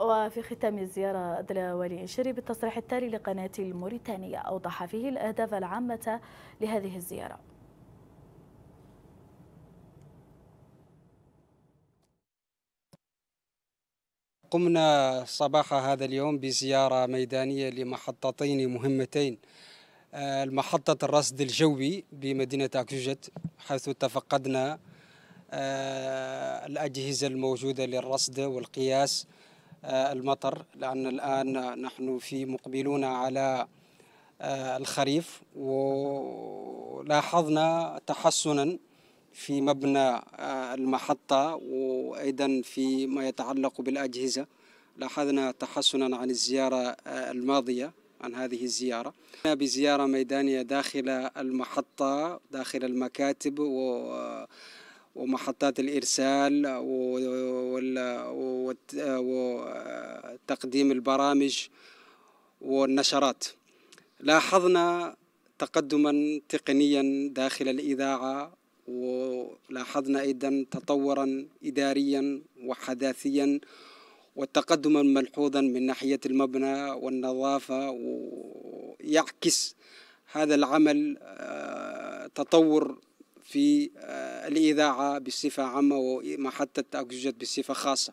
وفي ختام الزيارة أدلى ولي إنشري بالتصريح التالي لقناة الموريتانية أوضح فيه الأهداف العامة لهذه الزيارة قمنا صباح هذا اليوم بزيارة ميدانية لمحطتين مهمتين محطة الرصد الجوي بمدينة أكجوجت حيث تفقدنا آه، الأجهزة الموجودة للرصد والقياس آه، المطر لأن الآن نحن في مقبلون على آه، الخريف ولاحظنا تحسنا في مبنى آه، المحطة وأيضا في ما يتعلق بالأجهزة لاحظنا تحسنا عن الزيارة الماضية عن هذه الزيارة بزيارة ميدانية داخل المحطة داخل المكاتب و ومحطات الإرسال وتقديم البرامج والنشرات لاحظنا تقدما تقنيا داخل الإذاعة ولاحظنا أيضا تطورا إداريا وحداثيا وتقدما ملحوظا من ناحية المبنى والنظافة ويعكس هذا العمل آه، تطور في آه، الإذاعة بصفة عامة وما حتى بصفة خاصة